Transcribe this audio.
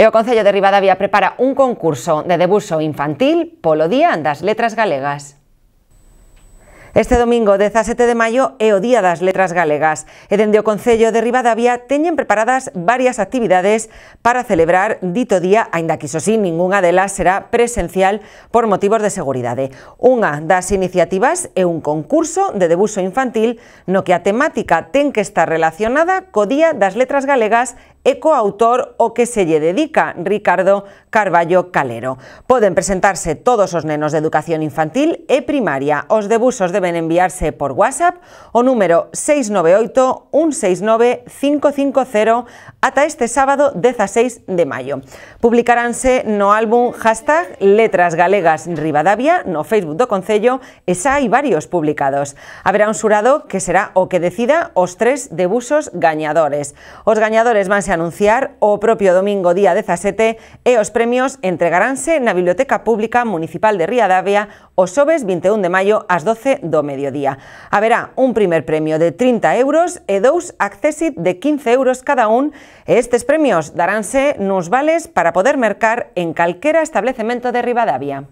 E o Concello de Ribadavia prepara un concurso de debuxo infantil polo Día das Letras Galegas. Este domingo, 17 de maio, é o Día das Letras Galegas e dende o Concello de Ribadavia teñen preparadas varias actividades para celebrar dito día, aínda que iso sí, ningunha delas será presencial por motivos de seguridade. Unha das iniciativas é un concurso de debuxo infantil no que a temática ten que estar relacionada co Día das Letras Galegas ecoautor o que se le dedica Ricardo Carballo Calero. Pueden presentarse todos los nenos de educación infantil e primaria. Os debusos deben enviarse por WhatsApp o número 698-169-550 hasta este sábado 16 de mayo. Publicaránse no álbum hashtag Letras Galegas Rivadavia no Facebook do Concello esa hay varios publicados. Habrá un surado que será o que decida os tres debusos gañadores. Os gañadores ser anunciar o propio domingo día 17 eos premios entregaránse en la Biblioteca Pública Municipal de Riadavia o sobes 21 de a las 12 do mediodía. Habrá un primer premio de 30 euros e dos accesit de 15 euros cada uno e estos premios daránse nos vales para poder mercar en calquera establecimiento de Rivadavia.